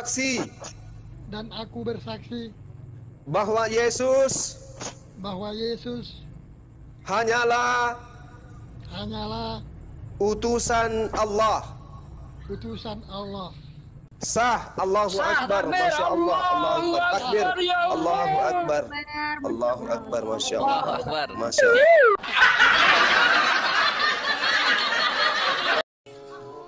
bersaksi dan aku bersaksi bahwa Yesus bahwa Yesus hanyalah hanyalah utusan Allah utusan Allah sah Allahu sah, akbar masya Allah Allahu akbar ya Allahu akbar Allahu akbar masya Allah masya Allah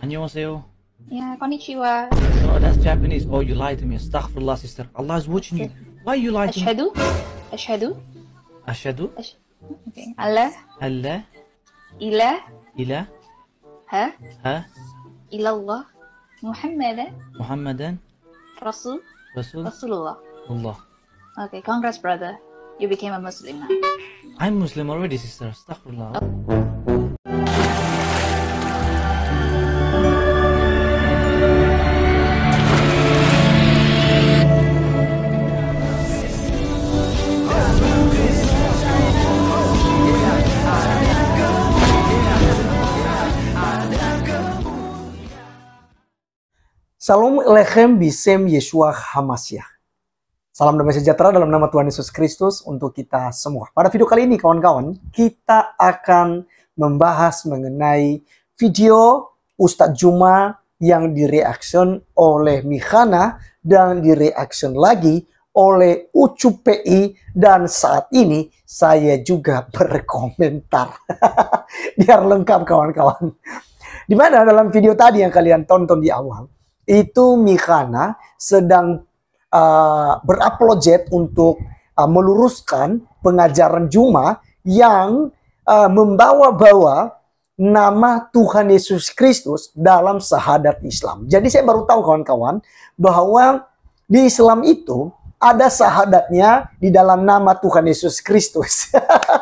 안녕하세요. Yeah, konnichiwa. No, oh, that's Japanese. Oh, you lied to me. Astaghfirullah, sister. Allah is watching you. Why you lied to me? Ashhadu. Ashhadu. Ashhadu. okay. Allah. Allah. Ila. Ila. Ha. Ha. إلى الله Muhammadan, محمدا Rasul, رسول رسول الله Okay, congrats brother. You became a Muslim now. I'm Muslim already, sister. Astaghfirullah. Oh. Salam Lechem Bisem Yeshua Hamasyah. Salam damai sejahtera dalam nama Tuhan Yesus Kristus untuk kita semua. Pada video kali ini kawan-kawan, kita akan membahas mengenai video Ustadz Juma yang direaction oleh Mihana dan direaction lagi oleh Pi dan saat ini saya juga berkomentar. Biar lengkap kawan-kawan. Di mana dalam video tadi yang kalian tonton di awal, itu Mikhana sedang uh, berapologet untuk uh, meluruskan pengajaran Juma yang uh, membawa-bawa nama Tuhan Yesus Kristus dalam sahadat Islam. Jadi saya baru tahu kawan-kawan bahwa di Islam itu ada sahadatnya di dalam nama Tuhan Yesus Kristus.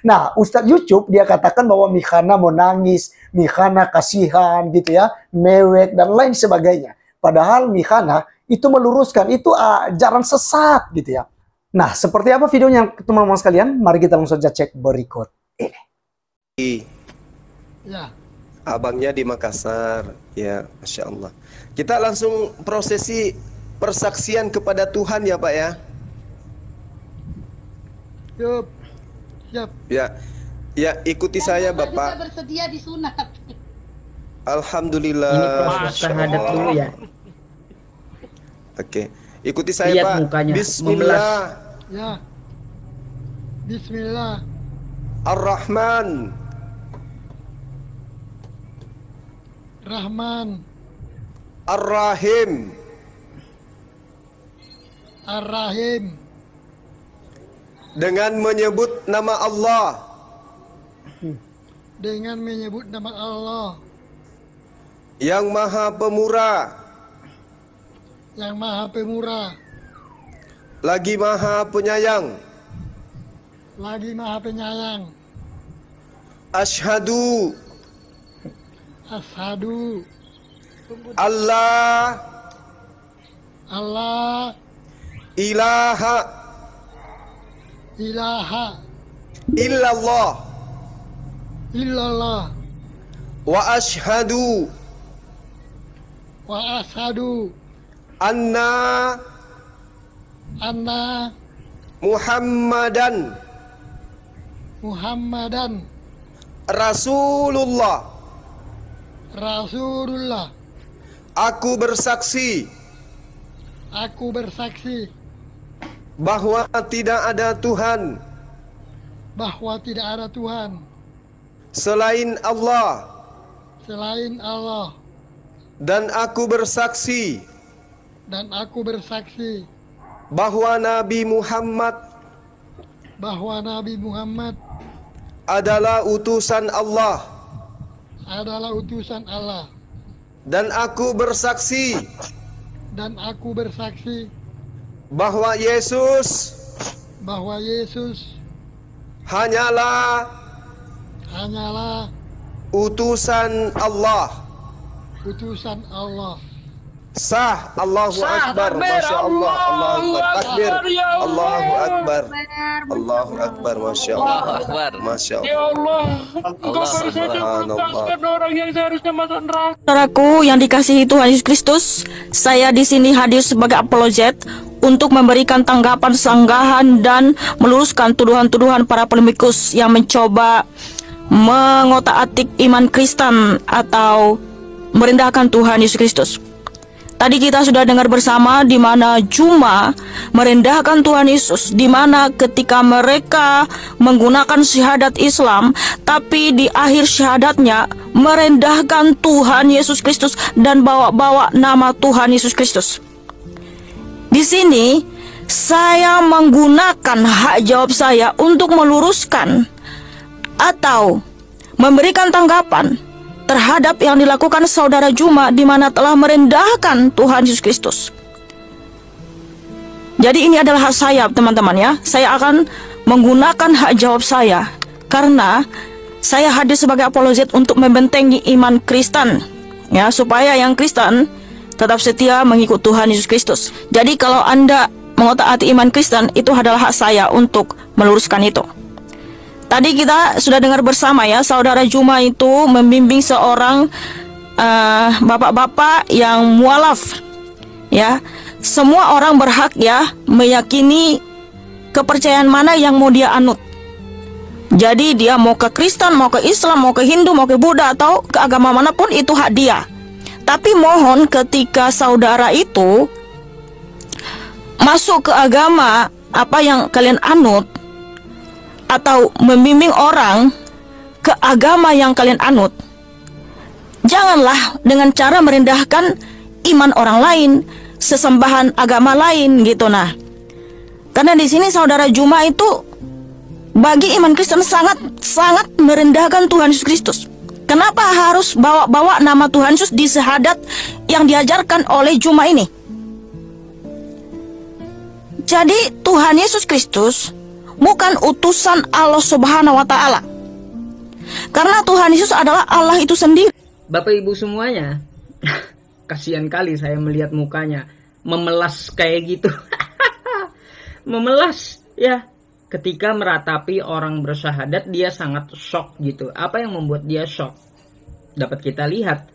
Nah, Ustadz Yusuf dia katakan bahwa Mihana mau nangis, Mihana kasihan gitu ya, mewek dan lain sebagainya. Padahal Mihana itu meluruskan, itu uh, ah, jalan sesat gitu ya. Nah, seperti apa videonya teman-teman sekalian? Mari kita langsung saja cek berikut ini. Ya. Abangnya di Makassar, ya, masya Allah. Kita langsung prosesi persaksian kepada Tuhan ya, Pak ya. Yup. Ya. ya. Ya, ikuti Dan ya, saya Bapak. Bapak bersedia disunat. Alhamdulillah. Ini proses dulu ya. Oke. Ikuti saya, Lihat Pak. Mukanya. Bismillah. Ya. Bismillah. Ar-Rahman. Rahman. Ar-Rahim. Ar-Rahim dengan menyebut nama Allah dengan menyebut nama Allah yang maha pemurah yang maha pemurah lagi maha penyayang lagi maha penyayang ashadu ashadu Allah Allah ilaha ilaha illallah illallah wa ashadu wa ashadu anna anna Muhammadan Muhammadan Rasulullah Rasulullah Aku bersaksi Aku bersaksi bahwa tidak ada Tuhan bahwa tidak ada Tuhan selain Allah selain Allah dan aku bersaksi dan aku bersaksi bahwa Nabi Muhammad bahwa Nabi Muhammad adalah utusan Allah adalah utusan Allah dan aku bersaksi dan aku bersaksi bahwa Yesus bahwa Yesus hanyalah hanyalah utusan Allah utusan Allah sah Allahu sah, akbar masya Allah Allahu akbar ya Allah Allahu akbar Allahu akbar masya Allah masya Allah ya Allah engkau orang yang seharusnya masuk neraka saudaraku yang dikasihi Tuhan Yesus Kristus saya di sini hadir sebagai apologet untuk memberikan tanggapan sanggahan dan meluruskan tuduhan-tuduhan para polemikus yang mencoba mengotak-atik iman Kristen atau merendahkan Tuhan Yesus Kristus. Tadi kita sudah dengar bersama di mana Juma merendahkan Tuhan Yesus, di mana ketika mereka menggunakan syahadat Islam, tapi di akhir syahadatnya merendahkan Tuhan Yesus Kristus dan bawa-bawa nama Tuhan Yesus Kristus. Di sini, saya menggunakan hak jawab saya untuk meluruskan atau memberikan tanggapan terhadap yang dilakukan saudara Juma di mana telah merendahkan Tuhan Yesus Kristus. Jadi ini adalah hak saya, teman-teman ya. Saya akan menggunakan hak jawab saya karena saya hadir sebagai apologet untuk membentengi iman Kristen ya supaya yang Kristen tetap setia mengikut Tuhan Yesus Kristus. Jadi kalau Anda mengotak-atik iman Kristen, itu adalah hak saya untuk meluruskan itu. Tadi kita sudah dengar bersama ya, saudara Juma itu membimbing seorang eh, bapak-bapak uh, yang mualaf. Ya, semua orang berhak ya meyakini kepercayaan mana yang mau dia anut. Jadi dia mau ke Kristen, mau ke Islam, mau ke Hindu, mau ke Buddha atau ke agama manapun itu hak dia. Tapi mohon ketika saudara itu masuk ke agama apa yang kalian anut atau membimbing orang ke agama yang kalian anut. Janganlah dengan cara merendahkan iman orang lain, sesembahan agama lain gitu nah. Karena di sini saudara Juma itu bagi iman Kristen sangat sangat merendahkan Tuhan Yesus Kristus. Kenapa harus bawa-bawa nama Tuhan Yesus di sehadat yang diajarkan oleh Juma ini? Jadi Tuhan Yesus Kristus bukan utusan Allah Subhanahu wa taala. Karena Tuhan Yesus adalah Allah itu sendiri. Bapak Ibu semuanya, kasihan kali saya melihat mukanya memelas kayak gitu. memelas ya ketika meratapi orang bersyahadat dia sangat shock gitu. Apa yang membuat dia shock? Dapat kita lihat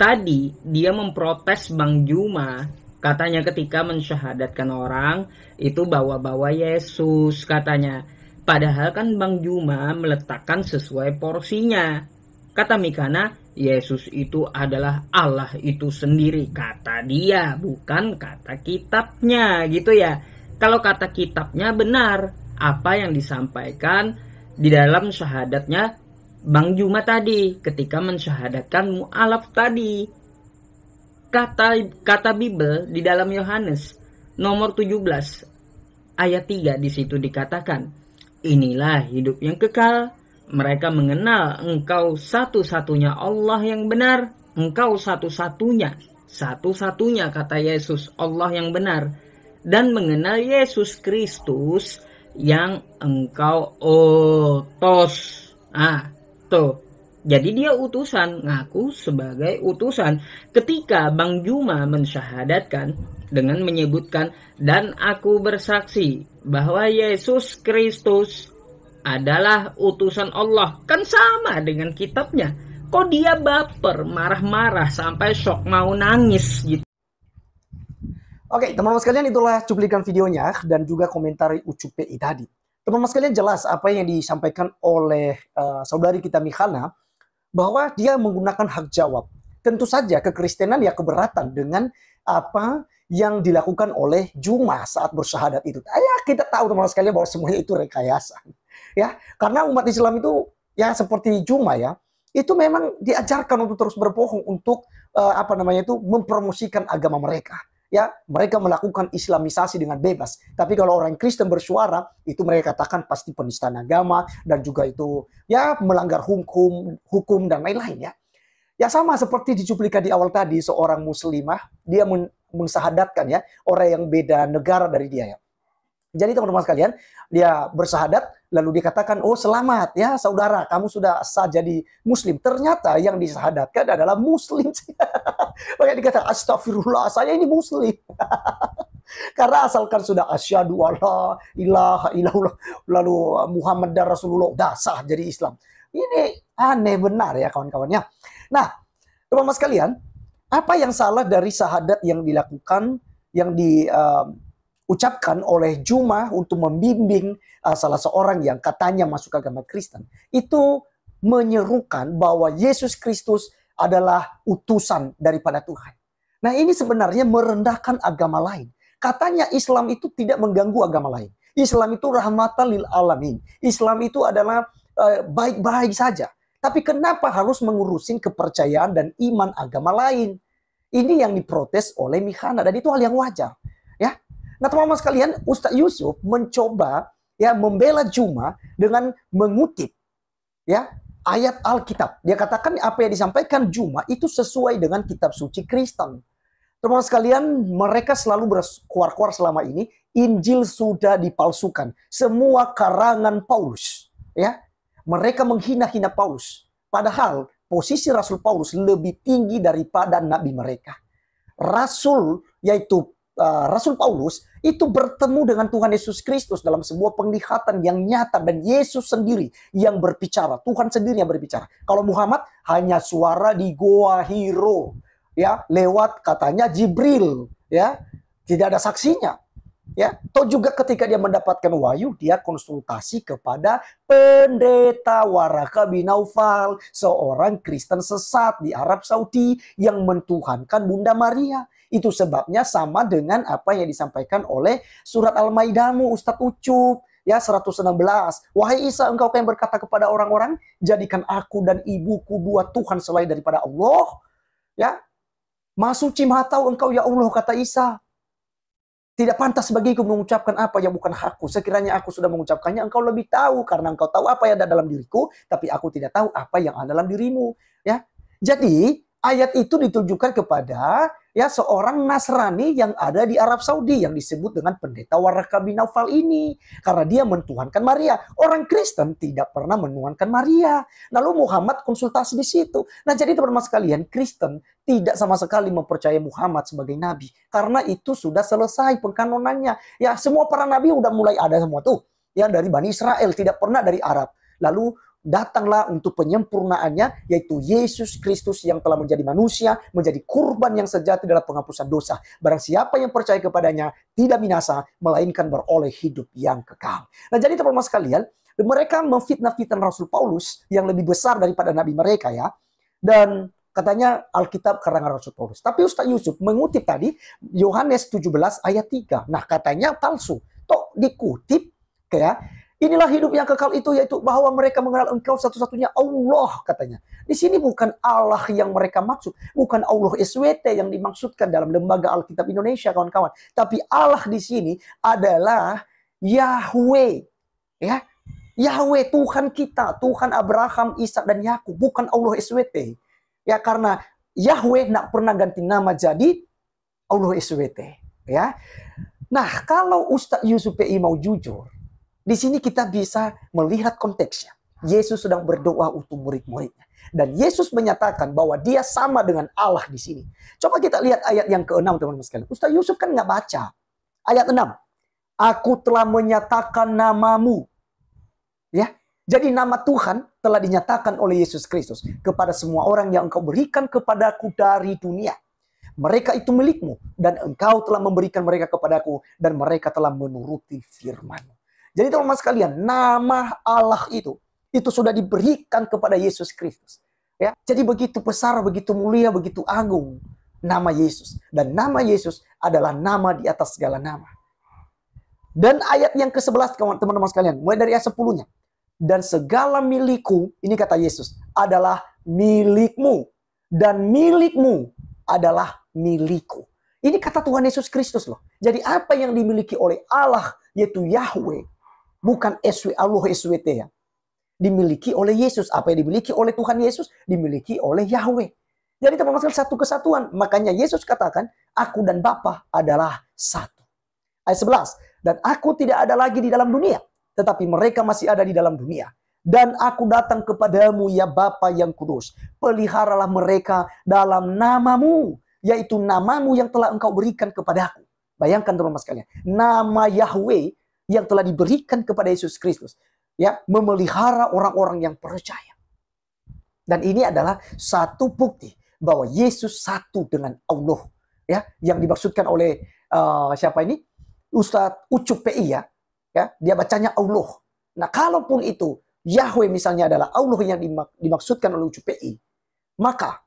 tadi dia memprotes Bang Juma katanya ketika mensyahadatkan orang itu bawa-bawa Yesus katanya. Padahal kan Bang Juma meletakkan sesuai porsinya. Kata Mikana, Yesus itu adalah Allah itu sendiri. Kata dia, bukan kata kitabnya gitu ya. Kalau kata kitabnya benar, apa yang disampaikan di dalam syahadatnya Bang Juma tadi ketika mensyahadatkan mu'alaf tadi. Kata kata Bible di dalam Yohanes nomor 17 ayat 3 di situ dikatakan, "Inilah hidup yang kekal, mereka mengenal engkau satu-satunya Allah yang benar, engkau satu-satunya, satu-satunya kata Yesus Allah yang benar, dan mengenal Yesus Kristus yang engkau utus. Ah, tuh. Jadi dia utusan, ngaku sebagai utusan. Ketika Bang Juma mensyahadatkan dengan menyebutkan dan aku bersaksi bahwa Yesus Kristus adalah utusan Allah. Kan sama dengan kitabnya. Kok dia baper, marah-marah sampai shock mau nangis gitu. Oke, teman-teman sekalian itulah cuplikan videonya dan juga komentar pi tadi. Teman-teman sekalian jelas apa yang disampaikan oleh uh, saudari kita Mikhana bahwa dia menggunakan hak jawab. Tentu saja kekristenan ya keberatan dengan apa yang dilakukan oleh Juma saat bersyahadat itu. Ah, ya kita tahu teman-teman sekalian bahwa semuanya itu rekayasa. Ya, karena umat Islam itu ya seperti Juma ya, itu memang diajarkan untuk terus berbohong untuk uh, apa namanya itu mempromosikan agama mereka ya mereka melakukan islamisasi dengan bebas. Tapi kalau orang Kristen bersuara, itu mereka katakan pasti penistaan agama dan juga itu ya melanggar hukum, hukum dan lain-lain ya. Ya sama seperti dicuplikan di awal tadi seorang muslimah, dia men mensahadatkan ya orang yang beda negara dari dia ya. Jadi teman-teman sekalian, dia bersahadat Lalu dikatakan, oh selamat ya saudara, kamu sudah sah jadi muslim. Ternyata yang disahadatkan adalah muslim. Makanya dikatakan, astagfirullah, saya ini muslim. Karena asalkan sudah asyadu Allah, ilaha illallah lalu Muhammad dan Rasulullah sah jadi Islam. Ini aneh benar ya kawan-kawannya. Nah, teman-teman sekalian, apa yang salah dari sahadat yang dilakukan yang di uh, ucapkan oleh Juma untuk membimbing uh, salah seorang yang katanya masuk agama Kristen itu menyerukan bahwa Yesus Kristus adalah utusan daripada Tuhan. Nah, ini sebenarnya merendahkan agama lain. Katanya Islam itu tidak mengganggu agama lain. Islam itu rahmatan lil alamin. Islam itu adalah baik uh, baik-baik saja. Tapi kenapa harus mengurusin kepercayaan dan iman agama lain? Ini yang diprotes oleh Mihana dan itu hal yang wajar. Nah, teman-teman sekalian, Ustadz Yusuf mencoba ya membela Juma dengan mengutip ya ayat Alkitab. Dia katakan apa yang disampaikan Juma itu sesuai dengan kitab suci Kristen. Teman-teman sekalian, mereka selalu berkuar-kuar selama ini, Injil sudah dipalsukan. Semua karangan Paulus, ya. Mereka menghina-hina Paulus. Padahal posisi Rasul Paulus lebih tinggi daripada nabi mereka. Rasul yaitu Eh, Rasul Paulus itu bertemu dengan Tuhan Yesus Kristus dalam sebuah penglihatan yang nyata dan Yesus sendiri yang berbicara, Tuhan sendiri yang berbicara. Kalau Muhammad hanya suara di Goa Hiro ya, lewat katanya Jibril ya, tidak ada saksinya ya atau juga ketika dia mendapatkan wahyu dia konsultasi kepada pendeta Waraka bin Aufal, seorang Kristen sesat di Arab Saudi yang mentuhankan Bunda Maria itu sebabnya sama dengan apa yang disampaikan oleh surat Al-Maidamu Ustadz Ucup ya 116 wahai Isa engkau kan berkata kepada orang-orang jadikan aku dan ibuku dua Tuhan selain daripada Allah ya Masuci matau engkau ya Allah kata Isa tidak pantas bagiku mengucapkan apa yang bukan hakku. Sekiranya aku sudah mengucapkannya, engkau lebih tahu karena engkau tahu apa yang ada dalam diriku, tapi aku tidak tahu apa yang ada dalam dirimu. Ya, jadi Ayat itu ditujukan kepada ya seorang Nasrani yang ada di Arab Saudi yang disebut dengan pendeta Waraka bin Naufal ini karena dia mentuhankan Maria. Orang Kristen tidak pernah menuhankan Maria. Lalu Muhammad konsultasi di situ. Nah, jadi teman-teman sekalian, Kristen tidak sama sekali mempercayai Muhammad sebagai nabi karena itu sudah selesai pengkanonannya. Ya, semua para nabi udah mulai ada semua tuh. Ya dari Bani Israel tidak pernah dari Arab. Lalu datanglah untuk penyempurnaannya yaitu Yesus Kristus yang telah menjadi manusia, menjadi kurban yang sejati dalam penghapusan dosa. Barang siapa yang percaya kepadanya tidak binasa melainkan beroleh hidup yang kekal. Nah, jadi teman-teman sekalian, mereka memfitnah-fitnah Rasul Paulus yang lebih besar daripada nabi mereka ya. Dan katanya Alkitab karangan Rasul Paulus. Tapi Ustaz Yusuf mengutip tadi Yohanes 17 ayat 3. Nah, katanya palsu. Tok dikutip ya Inilah hidup yang kekal itu yaitu bahwa mereka mengenal engkau satu-satunya Allah katanya. Di sini bukan Allah yang mereka maksud. Bukan Allah SWT yang dimaksudkan dalam lembaga Alkitab Indonesia kawan-kawan. Tapi Allah di sini adalah Yahweh. Ya, Yahweh Tuhan kita, Tuhan Abraham, Ishak dan Yakub, bukan Allah SWT. Ya karena Yahweh nak pernah ganti nama jadi Allah SWT. Ya. Nah, kalau Ustaz Yusuf PI mau jujur, di sini kita bisa melihat konteksnya. Yesus sedang berdoa untuk murid-muridnya. Dan Yesus menyatakan bahwa dia sama dengan Allah di sini. Coba kita lihat ayat yang ke-6 teman-teman sekalian. Ustaz Yusuf kan nggak baca. Ayat 6. Aku telah menyatakan namamu. Ya, jadi nama Tuhan telah dinyatakan oleh Yesus Kristus kepada semua orang yang engkau berikan kepadaku dari dunia. Mereka itu milikmu dan engkau telah memberikan mereka kepadaku dan mereka telah menuruti Firmanmu. Jadi teman-teman sekalian, nama Allah itu itu sudah diberikan kepada Yesus Kristus. Ya, jadi begitu besar, begitu mulia, begitu agung nama Yesus dan nama Yesus adalah nama di atas segala nama. Dan ayat yang ke-11 teman-teman sekalian, mulai dari ayat 10-nya. Dan segala milikku, ini kata Yesus, adalah milikmu dan milikmu adalah milikku. Ini kata Tuhan Yesus Kristus loh. Jadi apa yang dimiliki oleh Allah yaitu Yahweh Bukan SW, Allah SWT ya. Dimiliki oleh Yesus. Apa yang dimiliki oleh Tuhan Yesus? Dimiliki oleh Yahweh. Jadi kita memasukkan satu kesatuan. Makanya Yesus katakan, aku dan Bapa adalah satu. Ayat 11, dan aku tidak ada lagi di dalam dunia. Tetapi mereka masih ada di dalam dunia. Dan aku datang kepadamu ya Bapa yang kudus. Peliharalah mereka dalam namamu. Yaitu namamu yang telah engkau berikan kepadaku. Bayangkan teman-teman sekalian. Nama Yahweh yang telah diberikan kepada Yesus Kristus ya memelihara orang-orang yang percaya dan ini adalah satu bukti bahwa Yesus satu dengan Allah ya yang dimaksudkan oleh uh, siapa ini Ustadz Ucup PI ya ya dia bacanya Allah nah kalaupun itu Yahweh misalnya adalah Allah yang dimaksudkan oleh Ucup PI maka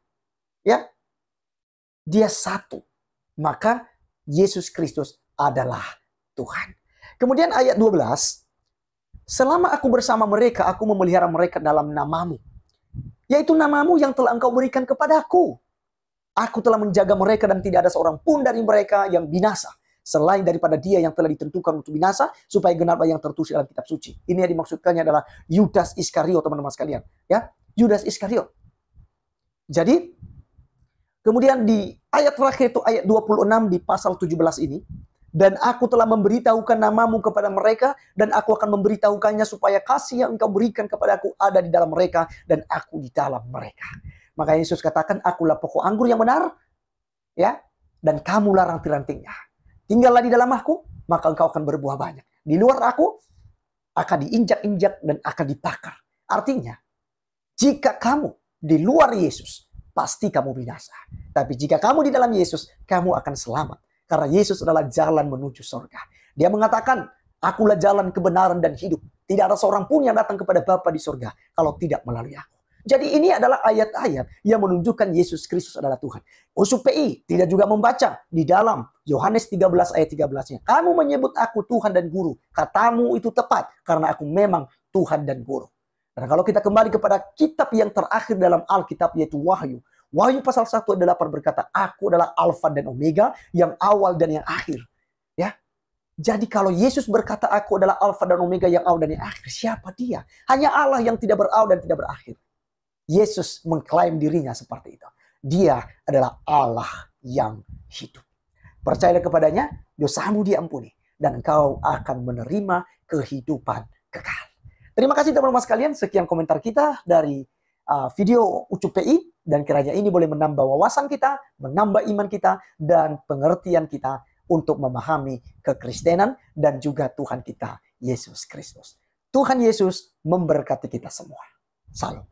ya dia satu maka Yesus Kristus adalah Tuhan Kemudian ayat 12, selama aku bersama mereka, aku memelihara mereka dalam namamu. Yaitu namamu yang telah engkau berikan kepadaku. Aku telah menjaga mereka dan tidak ada seorang pun dari mereka yang binasa. Selain daripada dia yang telah ditentukan untuk binasa, supaya genaplah yang tertulis dalam kitab suci. Ini yang dimaksudkannya adalah Yudas Iskariot, teman-teman sekalian. Ya, Yudas Iskariot. Jadi, kemudian di ayat terakhir itu ayat 26 di pasal 17 ini, dan aku telah memberitahukan namamu kepada mereka dan aku akan memberitahukannya supaya kasih yang engkau berikan kepada aku ada di dalam mereka dan aku di dalam mereka. Maka Yesus katakan akulah pokok anggur yang benar ya dan kamulah larang rantingnya Tinggallah di dalam aku maka engkau akan berbuah banyak. Di luar aku akan diinjak-injak dan akan dipakar. Artinya jika kamu di luar Yesus pasti kamu binasa. Tapi jika kamu di dalam Yesus kamu akan selamat karena Yesus adalah jalan menuju surga. Dia mengatakan, akulah jalan kebenaran dan hidup. Tidak ada seorang pun yang datang kepada Bapa di surga kalau tidak melalui aku. Jadi ini adalah ayat-ayat yang menunjukkan Yesus Kristus adalah Tuhan. USUPI tidak juga membaca di dalam Yohanes 13 ayat 13-nya. Kamu menyebut aku Tuhan dan Guru. Katamu itu tepat karena aku memang Tuhan dan Guru. Dan kalau kita kembali kepada kitab yang terakhir dalam Alkitab yaitu Wahyu. Wahyu pasal 1 ayat 8 berkata, Aku adalah Alfa dan Omega, yang awal dan yang akhir. Ya, jadi kalau Yesus berkata aku adalah alfa dan omega yang awal dan yang akhir, siapa dia? Hanya Allah yang tidak berawal dan tidak berakhir. Yesus mengklaim dirinya seperti itu. Dia adalah Allah yang hidup. Percayalah kepadanya, dosamu diampuni dan engkau akan menerima kehidupan kekal. Terima kasih teman-teman sekalian, sekian komentar kita dari Uh, video Ucup PI dan kiranya ini boleh menambah wawasan kita, menambah iman kita dan pengertian kita untuk memahami kekristenan dan juga Tuhan kita Yesus Kristus. Tuhan Yesus memberkati kita semua. Salam.